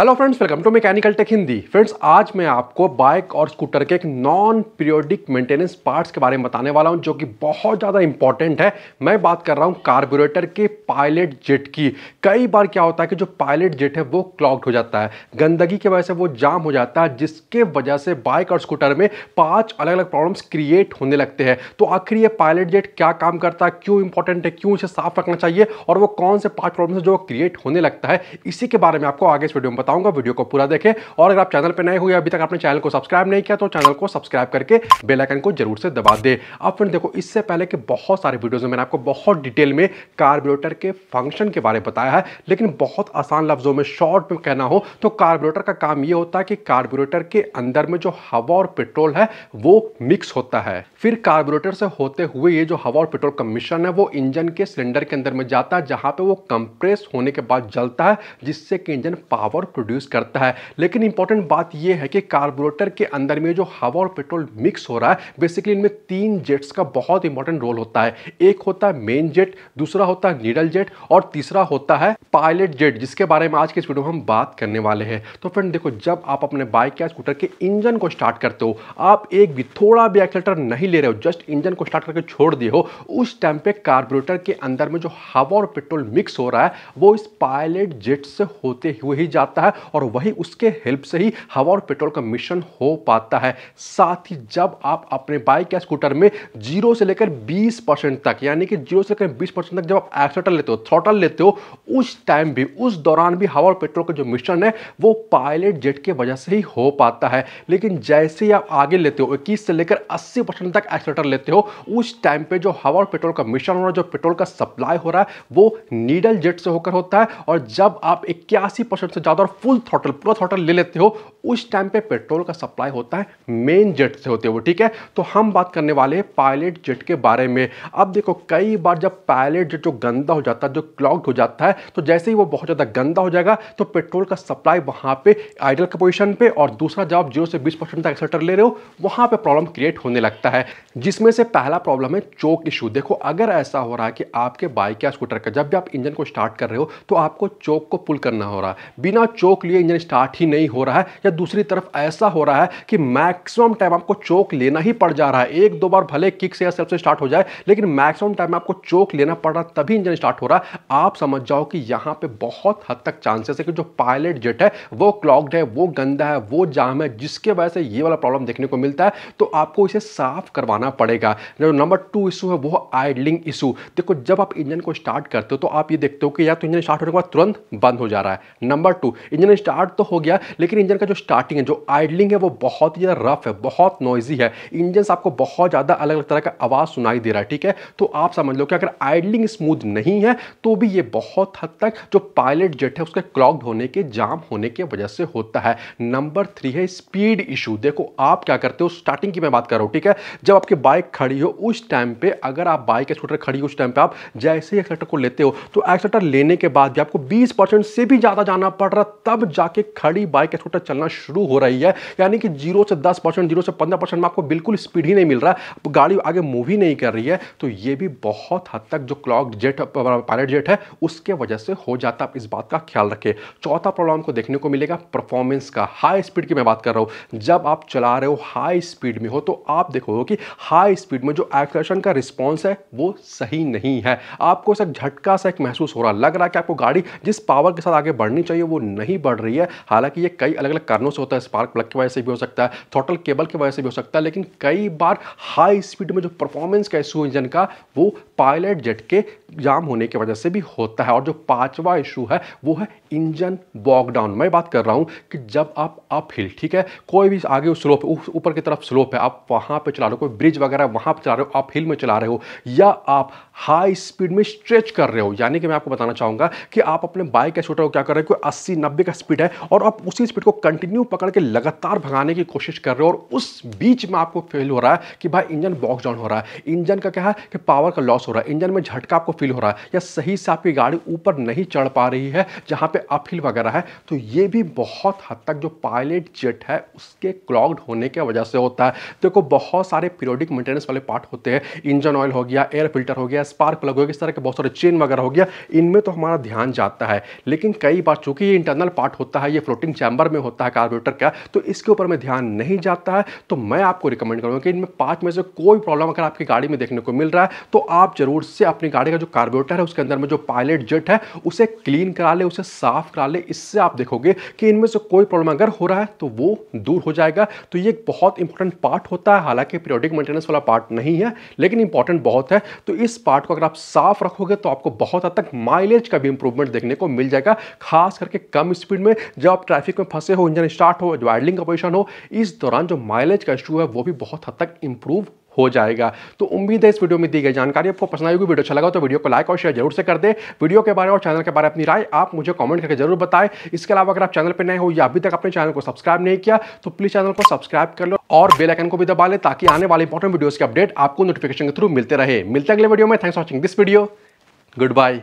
hello friends welcome to mechanical tech Hindi friends आज मैं आपको बाइक और स्कूटर के एक नॉन पीरियोडिक मेंटेनेंस पार्ट्स के बारे में बताने वाला हूं जो कि बहुत ज़्यादा इंपॉर्टेंट है मैं बात कर रहा हूं कार्बोरेटर के पायलट जेट की कई बार क्या होता है कि जो पायलट जेट है वो क्लॉग्ड हो जाता है गंदगी की वजह से वो जाम हो जाता है जिसके वजह से बाइक और स्कूटर में पाँच अलग अलग प्रॉब्लम्स क्रिएट होने लगते हैं तो आखिर ये पायलट जेट क्या काम करता है क्यों इंपॉर्टेंट है क्यों इसे साफ रखना चाहिए और वो कौन से पाँच प्रॉब्लम्स जो क्रिएट होने लगता है इसी के बारे में आपको आगे इस वीडियो में बताऊंगा वीडियो को पूरा देखें और अगर आप चैनल पर नए हुए अभी तक आपने चैनल को सब्सक्राइब नहीं किया तो चैनल को सब्सक्राइब करके बेलाइकन को जरूर से दबा दे अब फ्रेंड देखो इससे पहले के बहुत सारे वीडियोज़ में मैंने आपको बहुत डिटेल में कार्बोरेटर के फंक्शन के बारे में बताया है लेकिन बहुत आसान लफ्ज़ों में शॉर्ट में कहना हो तो कार्बोरेटर का काम यह होता है कि कार्बोरेटर के अंदर में जो हवा और पेट्रोल है वो मिक्स होता है फिर कार्बोरेटर से होते हुए ये जो हवा और पेट्रोल का मिश्रण है वो इंजन के सिलेंडर के अंदर में जाता है जहाँ पे वो कंप्रेस होने के बाद जलता है जिससे कि इंजन पावर प्रोड्यूस करता है लेकिन इंपॉर्टेंट बात यह है कि कार्बोरेटर के अंदर में जो हवा और पेट्रोल मिक्स हो रहा है बेसिकली इनमें तीन जेट्स का बहुत इंपॉर्टेंट रोल होता है एक होता है मेन जेट दूसरा होता है नीडल जेट और तीसरा होता है पायलट जेट जिसके बारे में आज के इस वीडियो में हम बात करने वाले हैं तो फ्रेंड देखो जब आप अपने बाइक या स्कूटर के इंजन को स्टार्ट करते हो आप एक भी थोड़ा भी एक्सलेटर नहीं ले रहे हो जस्ट इंजन को स्टार्ट करके छोड़ दिए हो उस टाइम पे कार्बोरेटर के अंदर में जो हवा और पेट्रोल मिक्स हो रहा है वो इस पायलट जेट से होते हुए ही जाता जाता है और वही उसके हेल्प से ही हवा और पेट्रोल का मिशन हो पाता है साथ ही जब आप अपने बाइक या स्कूटर में जीरो से लेकर बीस परसेंट तक यानी कि जीरो से लेकर बीस परसेंट तक जब आप एक्सेटर लेते हो थ्रोटल लेते हो उस टाइम भी उस दौरान भी हवा और पेट्रोल का जो मिशन है वो पायलट जेट की वजह से ही हो पाता है लेकिन जैसे ही आप आगे लेते हो इक्कीस से लेकर अस्सी परसेंट तक एक्सेटर लेते हो उस टाइम पर जो हवा और पेट्रोल का मिशन हो रहा है जो पेट्रोल का सप्लाई हो रहा है वो नीडल जेट से होकर होता है और जब आप इक्यासी परसेंट से ज़्यादा और और फुल थॉटल पूरा थॉटल ले लेते हो उस टाइम पे पेट्रोल का सप्लाई होता है मेन जेट से होते हो ठीक है तो हम बात करने वाले हैं पायलट जेट के बारे में अब देखो कई बार जब पायलट जेट जो गंदा हो जाता है जो क्लॉग्ड हो जाता है तो जैसे ही वो बहुत ज़्यादा गंदा हो जाएगा तो पेट्रोल का सप्लाई वहाँ पे आइडल के पोजिशन पे और दूसरा जब आप जीरो से बीस परसेंट तक एक्सेटर ले रहे हो वहाँ पर प्रॉब्लम क्रिएट होने लगता है जिसमें से पहला प्रॉब्लम है चोक इशू देखो अगर ऐसा हो रहा है कि आपके बाइक या स्कूटर का जब भी आप इंजन को स्टार्ट कर रहे हो तो आपको चोक को पुल करना हो रहा है बिना चोक लिए इंजन स्टार्ट ही नहीं हो रहा है या दूसरी तरफ ऐसा हो रहा है कि मैक्सिमम टाइम आपको चोक लेना ही पड़ जा रहा है एक दो बार भले किक से या सेल्फ से स्टार्ट हो जाए लेकिन मैक्सिमम टाइम आपको चोक लेना पड़ रहा तभी इंजन स्टार्ट हो रहा है आप समझ जाओ कि यहाँ पे बहुत हद तक चांसेस है कि जो पायलट जेट है वो क्लॉक्ड है वो गंदा है वो जाम है जिसके वजह से ये वाला प्रॉब्लम देखने को मिलता है तो आपको इसे साफ करवाना पड़ेगा जो नंबर टू इशू है वो आइडलिंग इशू देखो जब आप इंजन को स्टार्ट करते हो तो आप ये देखते हो कि या तो इंजन स्टार्ट होने के बाद तुरंत बंद हो जा रहा है नंबर टू इंजन स्टार्ट तो हो गया लेकिन इंजन का जो स्टार्टिंग है जो आइडलिंग है वो बहुत ही ज़्यादा रफ है बहुत नॉइजी है इंजन आपको बहुत ज़्यादा अलग अलग तरह का आवाज़ सुनाई दे रहा है ठीक है तो आप समझ लो कि अगर आइडलिंग स्मूथ नहीं है तो भी ये बहुत हद तक जो पायलट जेट है उसके क्लॉक्ड होने के जाम होने की वजह से होता है नंबर थ्री है स्पीड इशू देखो आप क्या करते हो स्टार्टिंग की मैं बात कर रहा हूँ ठीक है जब आपकी बाइक खड़ी हो उस टाइम पर अगर आप बाइक स्कूटर खड़ी हो उस टाइम पर आप जैसे ही एक्सेलेटर को लेते हो तो एक्सेलेटर लेने के बाद भी आपको बीस परसेंट से भी ज़्यादा जाना पड़ रहा तब जाके खड़ी बाइक स्कूटर चलना शुरू हो रही है यानी कि जीरो से दस परसेंट जीरो से पंद्रह परसेंट में आपको बिल्कुल स्पीड ही नहीं मिल रहा है गाड़ी आगे मूव ही नहीं कर रही है तो ये भी बहुत हद तक जो क्लॉक जेट पायलट जेट है उसके वजह से हो जाता है इस बात का ख्याल रखें चौथा प्रॉब्लम को देखने को मिलेगा परफॉर्मेंस का हाई स्पीड की मैं बात कर रहा हूँ जब आप चला रहे हो हाई स्पीड में हो तो आप देखोगे कि हाई स्पीड में जो एक्सलेशन का रिस्पॉन्स है वो सही नहीं है आपको एक झटका सा एक महसूस हो रहा लग रहा है कि आपको गाड़ी जिस पावर के साथ आगे बढ़नी चाहिए वो नहीं नहीं बढ़ रही है हालांकि ये कई अलग अलग कारणों से होता है स्पार्क प्लग की वजह से भी हो सकता है थोटल केबल की वजह से भी हो सकता है लेकिन कई बार हाई स्पीड में जो परफॉर्मेंस का इशू इंजन का वो पायलट जेट के जाम होने की वजह से भी होता है और जो पाँचवा इशू है वो है इंजन बॉक डाउन मैं बात कर रहा हूँ कि जब आप अप हिल ठीक है कोई भी आगे स्लोप ऊपर की तरफ स्लोप है आप वहाँ पे चला रहे हो कोई ब्रिज वगैरह वहाँ पे चला रहे हो आप हिल में चला रहे हो या आप हाई स्पीड में स्ट्रेच कर रहे हो यानी कि मैं आपको बताना चाहूँगा कि आप अपने बाइक या छोटा को क्या कर रहे हो कोई अस्सी नब्बे का स्पीड है और आप उसी स्पीड को कंटिन्यू पकड़ के लगातार भगाने की कोशिश कर रहे हो और उस बीच में आपको फील हो रहा है कि भाई इंजन बॉक डाउन हो रहा है इंजन का क्या है कि पावर का लॉस हो रहा है इंजन में झटका आपको फील हो रहा है या सही से आपकी गाड़ी ऊपर नहीं चढ़ पा रही है जहाँ पे पे अपहिल वगैरह है तो ये भी बहुत हद तक जो पायलट जेट है उसके क्लॉग्ड होने की वजह से होता है देखो बहुत सारे पीरियोडिक मेंटेनेंस वाले पार्ट होते हैं इंजन ऑयल हो गया एयर फिल्टर हो गया स्पार्क प्लग हो गया इस तरह के बहुत सारे चेन वगैरह हो गया इनमें तो हमारा ध्यान जाता है लेकिन कई बार चूंकि ये इंटरनल पार्ट होता है ये फ्लोटिंग चैम्बर में होता है कार्बोरेटर का तो इसके ऊपर में ध्यान नहीं जाता है तो मैं आपको रिकमेंड करूँगा कि इनमें पाँच में से कोई प्रॉब्लम अगर आपकी गाड़ी में देखने को मिल रहा है तो आप जरूर से अपनी गाड़ी का जो कार्बोरेटर है उसके अंदर में जो पायलट जेट है उसे क्लीन करा ले उसे साफ साफ करा ले इससे आप देखोगे कि इनमें से कोई प्रॉब्लम अगर हो रहा है तो वो दूर हो जाएगा तो ये एक बहुत इंपॉर्टेंट पार्ट होता है हालांकि पीरियोडिक मेंटेनेंस वाला पार्ट नहीं है लेकिन इंपॉर्टेंट बहुत है तो इस पार्ट को अगर आप साफ रखोगे तो आपको बहुत हद तक माइलेज का भी इंप्रूवमेंट देखने को मिल जाएगा खास करके कम स्पीड में जब आप ट्रैफिक में फंसे हो इंजन स्टार्ट हो जो आइडलिंग का पोजिशन हो इस दौरान जो माइलेज का इशू है वो भी बहुत हद तक इंप्रूव हो जाएगा तो उम्मीद है इस वीडियो में दी गई जानकारी आपको पसंद आई वीडियो अच्छा लगा तो वीडियो को लाइक और शेयर जरूर से कर दे वीडियो के बारे में और चैनल के बारे में अपनी राय आप मुझे कमेंट करके जरूर बताएं इसके अलावा अगर आप चैनल पर नए हो या अभी तक अपने चैनल को सब्सक्राइब नहीं किया तो प्लीज़ चैनल को सब्सक्राइब कर लो और बेलाइकन को भी दबा लें ताकि आने वाले इंपॉर्टेंट वीडियोज के अपडेट आपको नोटिफिकेशन के थ्रू मिलते रहे मिलते अगले वीडियो में thanks watching this video good bye